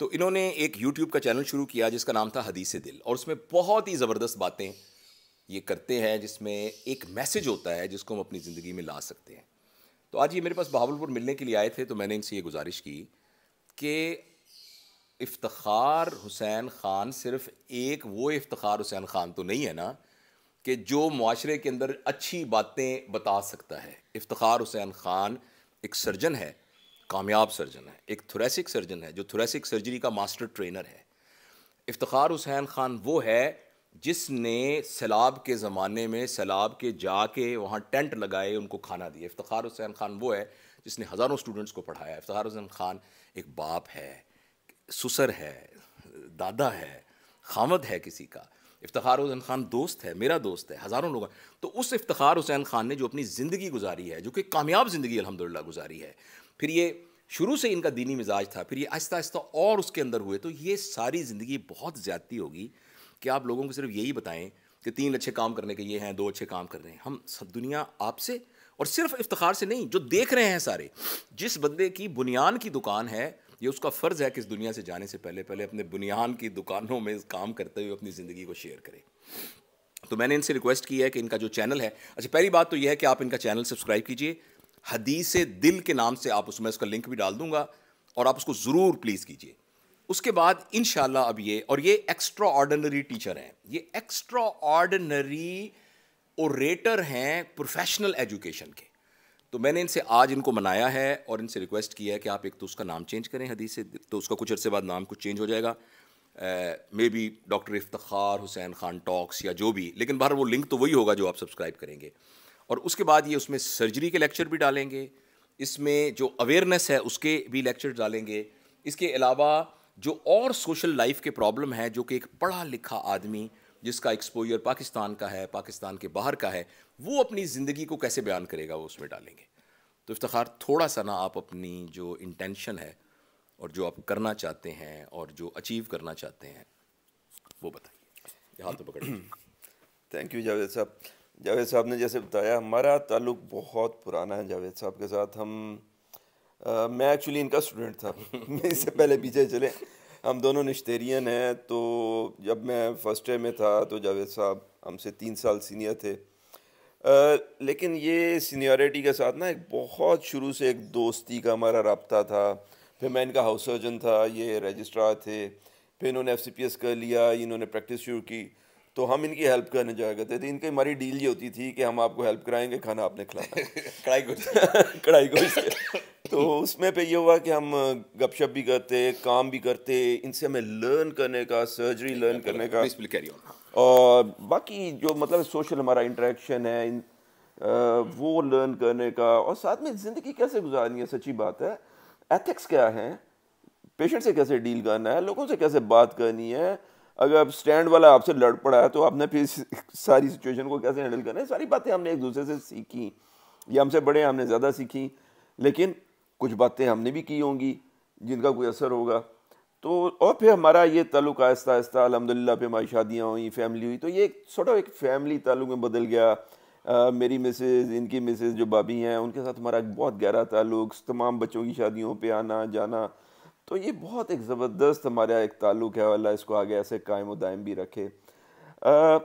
तो इन्होंने एक यूट्यूब का चैनल शुरू किया जिसका नाम था हदीस दिल और उसमें बहुत ही ज़बरदस्त बातें ये करते हैं जिसमें एक मैसेज होता है जिसको हम अपनी ज़िंदगी में ला सकते हैं तो आज ये मेरे पास बहावलपुर मिलने के लिए आए थे तो मैंने इनसे ये गुजारिश की कि इफ्तार हुसैन ख़ान सिर्फ एक वो इफ्तार हुसैन ख़ान तो नहीं है ना कि जो माशरे के अंदर अच्छी बातें बता सकता है इफ्तार हुसैन ख़ान एक सर्जन है कामयाब सर्जन है एक थोरेसिक सर्जन है जो थोरेसिक सर्जरी का मास्टर ट्रेनर है इफ्तार हुसैन ख़ान वो है जिसने सैलाब के ज़माने में सैलाब के जाके वहाँ टेंट लगाए उनको खाना दिया इफ्तार हुसैन ख़ान वो है जिसने हज़ारों स्टूडेंट्स को पढ़ाया इफ्तार हुसैन ख़ान एक बाप है सुसर है दादा है खामद है किसी का इफ्तार हुसैन ख़ान दोस्त है मेरा दोस्त है हज़ारों लोग तो उस इफ्तार हुसैन ख़ान ने जो अपनी ज़िंदगी गुजारी है जो कि कामयाब ज़िंदगी अलहमदिल्ला गुजारी है फिर ये शुरू से इनका दीनी मिजाज था फिर ये आहिस्ता आहिस्ता और उसके अंदर हुए तो ये सारी ज़िंदगी बहुत ज़्यादती होगी कि आप लोगों को सिर्फ यही बताएं कि तीन अच्छे काम करने के ये हैं दो अच्छे काम कर रहे हैं हम सब दुनिया आपसे और सिर्फ इफ्तार से नहीं जो देख रहे हैं सारे जिस बंदे की बुनियान की दुकान है ये उसका फ़र्ज़ है कि इस दुनिया से जाने से पहले पहले अपने बुनियान की दुकानों में काम करते हुए अपनी ज़िंदगी को शेयर करें तो मैंने इनसे रिक्वेस्ट की है कि इनका जो चैनल है अच्छा पहली बात तो यह है कि आप इनका चैनल सब्सक्राइब कीजिए हदीस दिल के नाम से आप उसमें उसका लिंक भी डाल दूंगा और आप उसको ज़रूर प्लीज़ कीजिए उसके बाद इन अब ये और ये एक्स्ट्रा ऑर्डनरी टीचर हैं ये एक्स्ट्रा ऑर्डनरी ओरेटर हैं प्रोफेशनल एजुकेशन के तो मैंने इनसे आज इनको मनाया है और इनसे रिक्वेस्ट किया है कि आप एक तो उसका नाम चेंज करें हदीस से तो उसका कुछ अर्से बाद नाम कुछ चेंज हो जाएगा maybe doctor Iftar Hussain Khan talks या जो भी लेकिन बाहर वो लिंक तो वही होगा जो आप सब्सक्राइब करेंगे और उसके बाद ये उसमें सर्जरी के लेक्चर भी डालेंगे इसमें जो अवेयरनेस है उसके भी लेक्चर डालेंगे इसके अलावा जो और सोशल लाइफ के प्रॉब्लम हैं जो कि एक पढ़ा लिखा आदमी जिसका एक्सपोजर पाकिस्तान का है पाकिस्तान के बाहर का है वो अपनी ज़िंदगी को कैसे बयान करेगा वो उसमें डालेंगे तो इफ्तार थोड़ा सा ना आप अपनी जो इंटेंशन है और जो आप करना चाहते हैं और जो अचीव करना चाहते हैं वो बताइए यहाँ तो पकड़ थैंक यू जावेद साहब जावेद साहब ने जैसे बताया हमारा ताल्लुक बहुत पुराना है जावेद साहब के साथ हम आ, मैं एक्चुअली इनका स्टूडेंट था मैं इससे पहले पीछे चले हम दोनों निश्तेरियन हैं तो जब मैं फर्स्ट ईयर में था तो जावेद साहब हमसे तीन साल सीनियर थे आ, लेकिन ये सीनियरिटी के साथ ना एक बहुत शुरू से एक दोस्ती का हमारा रबता था फिर मैं इनका हाउस सर्जन था ये रजिस्ट्रार थे फिर इन्होंने एफ कर लिया इन्होंने प्रैक्टिस शुरू की तो हम इनकी हेल्प करने जाया करते थे इनकी हमारी डील ये होती थी कि हम आपको हेल्प कराएंगे खाना आपने खिलाना कढ़ाई गोश्त कढ़ाई कोई तो उसमें पे ये हुआ कि हम गपशप भी करते काम भी करते इनसे हमें लर्न करने का सर्जरी लर्न करने का और बाकी जो मतलब सोशल हमारा इंटरेक्शन है इन, आ, वो लर्न करने का और साथ में ज़िंदगी कैसे गुजारनी है सच्ची बात है एथिक्स क्या है पेशेंट से कैसे डील करना है लोगों से कैसे बात करनी है अगर आप स्टैंड वाला आपसे लड़ पड़ा है तो आपने फिर सारी सिचुएशन को कैसे हैंडल करना है सारी बातें हमने एक दूसरे से सीखी या हमसे बड़े हमने ज़्यादा सीखी लेकिन कुछ बातें हमने भी की होंगी जिनका कोई असर होगा तो और फिर हमारा ये ताल्लुक आहिस्ता आहिस्ता अलहमदिल्ला पे हमारी शादियाँ हुई फैमिली हुई तो ये एक छोटा एक फैमिली ताल्लुक में बदल गया आ, मेरी मिसेज़ इनकी मिसेज़ जो भाभी हैं उनके साथ हमारा बहुत गहरा ताल्लुक तमाम बच्चों की शादियों पर आना जाना तो ये बहुत एक ज़बरदस्त हमारा एक ताल्लुक है अल्लाह इसको आगे ऐसे कायम व दायम भी रखे आ,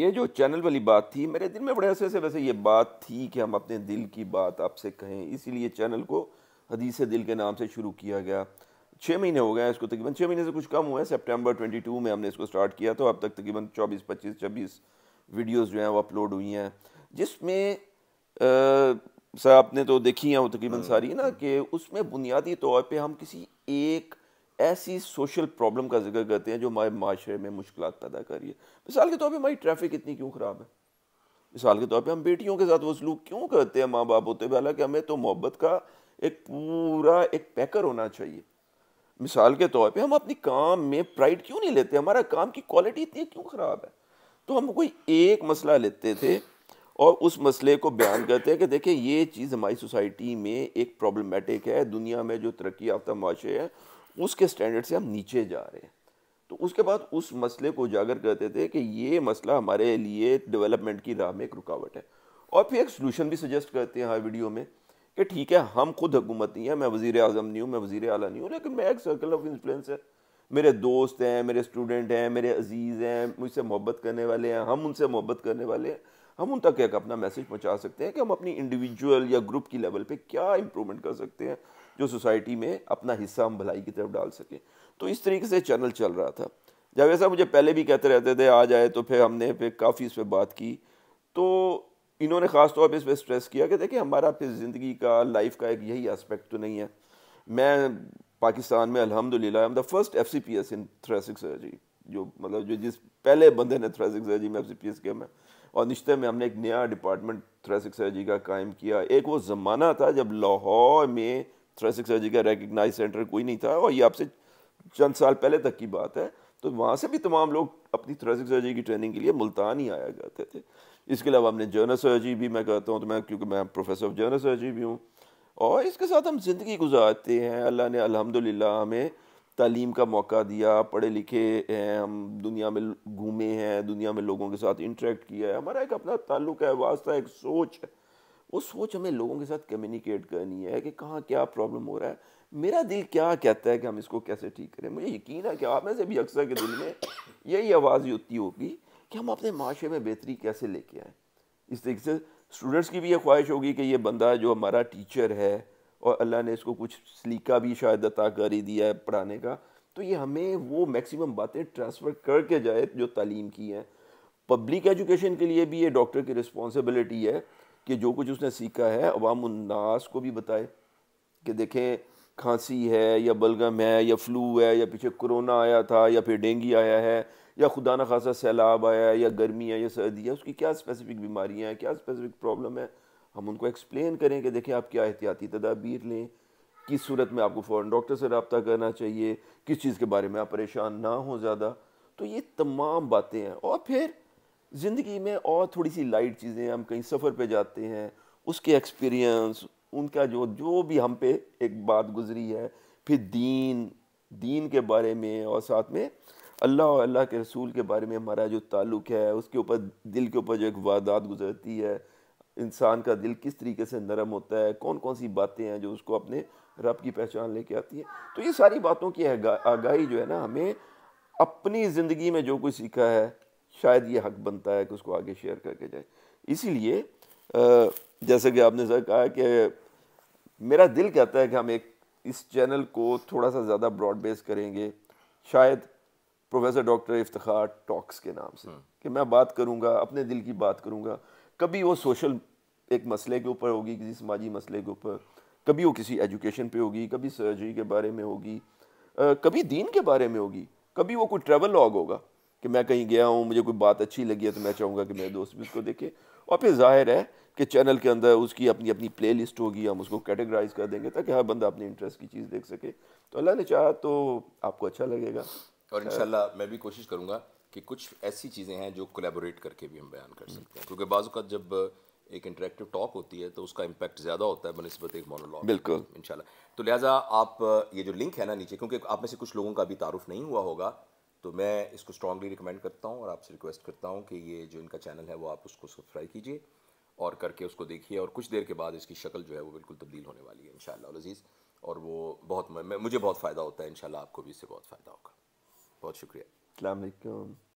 ये जो चैनल वाली बात थी मेरे दिल में बड़े ऐसे ऐसे वैसे ये बात थी कि हम अपने दिल की बात आपसे कहें इसीलिए चैनल को हदीस दिल के नाम से शुरू किया गया छः महीने हो गए इसको तकरीबन छः महीने से कुछ कम हुआ है ट्वेंटी टू में हमने इसको स्टार्ट किया तो अब तक तकरीबन चौबीस पच्चीस छब्बीस वीडियोज़ जो हैं वो अपलोड हुई हैं जिसमें सर आपने तो देखी हैं वो तकरीबन हाँ, सारी ना हाँ। कि उसमें बुनियादी तौर पे हम किसी एक ऐसी सोशल प्रॉब्लम का जिक्र करते हैं जो हमारे माशरे में मुश्किल पैदा कर रही है मिसाल के तौर पर हमारी ट्रैफिक इतनी क्यों ख़राब है मिसाल के तौर पर हम बेटियों के साथ वसलूक क्यों करते हैं माँ बाप होते हुए हालांकि हमें तो मोहब्बत का एक पूरा एक पैकर होना चाहिए मिसाल के तौर पर हम अपनी काम में प्राइड क्यों नहीं लेते हमारा काम की क्वालिटी इतनी क्यों ख़राब है तो हम कोई एक मसला लेते थे और उस मसले को बयान करते हैं कि देखें ये चीज़ हमारी सोसाइटी में एक प्रॉब्लमेटिक है दुनिया में जो तरक्की याफ्ता माशे हैं उसके स्टैंडर्ड से हम नीचे जा रहे हैं तो उसके बाद उस मसले को उजागर करते थे कि ये मसला हमारे लिए डेवलपमेंट की राह में एक रुकावट है और फिर एक सोलूशन भी सजेस्ट करते हैं हर वीडियो में कि ठीक है हम खुद हुकूमत नहीं है मैं वज़ी अजम नहीं हूँ मैं वज़ी अला नहीं हूँ लेकिन मैं एक सर्कल ऑफ इन्फ्लुएंस है मेरे दोस्त हैं मेरे स्टूडेंट हैं मेरे अजीज़ हैं मुझसे मोहब्बत करने वाले हैं हम उनसे मोहब्बत करने वाले हैं हम उन तक एक अपना मैसेज पहुंचा सकते हैं कि हम अपनी इंडिविजुअल या ग्रुप की लेवल पे क्या इम्प्रूवमेंट कर सकते हैं जो सोसाइटी में अपना हिस्सा हम भलाई की तरफ डाल सकें तो इस तरीके से चैनल चल रहा था जावेद साहब मुझे पहले भी कहते रहते थे आ जाए तो फिर हमने फिर काफ़ी इस पर बात की तो इन्होंने ख़ास तौर पर इस पर स्ट्रेस किया कि देखिए हमारा फिर ज़िंदगी का लाइफ का एक यही एस्पेक्ट तो नहीं है मैं पाकिस्तान में अलहमदिल्ला I am the first F C P S in thoracic surgery जो मतलब जो जिस पहले बंदे ने थ्रेसिक सर्जरी में एफ सी पी एस किया मैं और निश्चय में हमने एक नया डिपार्टमेंट थ्रेसिक सर्जरी का कायम किया एक वो ज़माना था जब लाहौर में थ्रेसिक सर्जरी का रेकग्नाइज सेंटर कोई नहीं था और ये आपसे चंद साल पहले तक की बात है तो वहाँ से भी तमाम लोग अपनी थ्रेसिक सर्जरी की ट्रेनिंग के लिए मुल्तान ही आया करते थे इसके अलावा हमने जर्नल सर्जरी भी मैं कहता हूँ तो मैं क्योंकि मैं प्रोफेसर ऑफ जर्नल सर्जरी भी हूँ और इसके साथ हम ज़िंदगी गुजारते हैं अल्लाह ने अलहमदिल्ला हमें तालीम का मौका दिया पढ़े लिखे हैं हम दुनिया में घूमे हैं दुनिया में लोगों के साथ इंटरेक्ट किया है हमारा एक अपना ताल्लुक है वास्ता एक सोच है वो सोच हमें लोगों के साथ कम्युनिकेट करनी है कि कहाँ क्या प्रॉब्लम हो रहा है मेरा दिल क्या कहता है कि हम इसको कैसे ठीक करें मुझे यकीन है कि आप में से भी अक्सर के दिल में यही आवाज़ होती होगी कि हम अपने माशरे में बेहतरी कैसे लेके आएँ इस तरीके से स्टूडेंट्स की भी ये ख्वाहिश होगी कि ये बंदा जो हमारा टीचर है और अल्लाह ने इसको कुछ सलीका भी शायद ही दिया है पढ़ाने का तो ये हमें वो मैक्सिमम बातें ट्रांसफ़र करके जाए जो तालीम की हैं पब्लिक एजुकेशन के लिए भी ये डॉक्टर की रिस्पॉन्सिबिलिटी है कि जो कुछ उसने सीखा है अवाम उन्नास को भी बताए कि देखें खांसी है या बलगम है या फ्लू है या पीछे कोरोना आया था या फिर डेंगी आया है या खुदा न खासा सैलाब आया है या गर्मी है या सर्दी है उसकी क्या स्पेसिफिक बीमारियाँ हैं क्या स्पेसिफिक प्रॉब्लम है हम उनको एक्सप्लेन करें कि देखिए आप क्या एहतियाती तदाबीर लें किस सूरत में आपको फ़ौर डॉक्टर से रबता करना चाहिए किस चीज़ के बारे में आप परेशान ना हों ज़्यादा तो ये तमाम बातें हैं और फिर ज़िंदगी में और थोड़ी सी लाइट चीज़ें हम कहीं सफ़र पर जाते हैं उसके एक्सपीरियंस उनका जो जो भी हम पे एक बात गुजरी है फिर दीन दीन के बारे में और साथ में अल्लाह और अल्लाह के रसूल के बारे में हमारा जो ताल्लुक़ है उसके ऊपर दिल के ऊपर जो एक वारदात गुजरती है इंसान का दिल किस तरीके से नरम होता है कौन कौन सी बातें हैं जो उसको अपने रब की पहचान लेके आती है तो ये सारी बातों की आगाही जो है ना हमें अपनी ज़िंदगी में जो कुछ सीखा है शायद ये हक बनता है कि उसको आगे शेयर करके जाए इसीलिए जैसे कि आपने सर कहा कि मेरा दिल कहता है कि हम एक इस चैनल को थोड़ा सा ज़्यादा ब्रॉड बेस करेंगे शायद प्रोफेसर डॉक्टर इफ्तार टॉक्स के नाम से हम्म। कि मैं बात करूँगा अपने दिल की बात करूँगा कभी वो सोशल एक मसले के ऊपर होगी किसी समाजी मसले के ऊपर कभी वो किसी एजुकेशन पे होगी कभी सर्जरी के बारे में होगी कभी दीन के बारे में होगी कभी वो कोई ट्रेवल लॉग होगा कि मैं कहीं गया हूँ मुझे कोई बात अच्छी लगी है तो मैं चाहूँगा कि मेरे दोस्त भी उसको देखें और फिर जाहिर है कि चैनल के अंदर उसकी अपनी अपनी प्ले लिस्ट होगी हम उसको कैटेगराइज कर देंगे ताकि हर बंदा अपने इंटरेस्ट की चीज़ देख सके तो अल्लाह ने चाहा तो आपको अच्छा लगेगा और इन मैं भी कोशिश करूँगा कि कुछ ऐसी चीज़ें हैं जो कोलेबोरेट करके भी हम बयान कर हम्म। सकते हैं क्योंकि बाज़ का जब एक इंटरेक्टिव टॉक होती है तो उसका इम्पैक्ट ज़्यादा होता है बनस्बत एक मोनोलॉग बिल्कुल इन तो लिहाजा आप ये जो लिंक है ना नीचे क्योंकि आप में से कुछ लोगों का अभी तारुफ नहीं हुआ होगा तो मैं इसको स्ट्रांगली रिकमेंड करता हूँ और आपसे रिक्वेस्ट करता हूँ कि ये जो इनका चैनल है वो आप उसको सब्सक्राइब कीजिए और करके उसको देखिए और कुछ देर के बाद इसकी शक्ल जो है वो बिल्कुल तब्दील होने वाली है इन शजीज़ और वो बहुत मुझे बहुत फ़ायदा होता है इन आपको भी इससे बहुत फ़ायदा होगा बहुत शुक्रिया Klar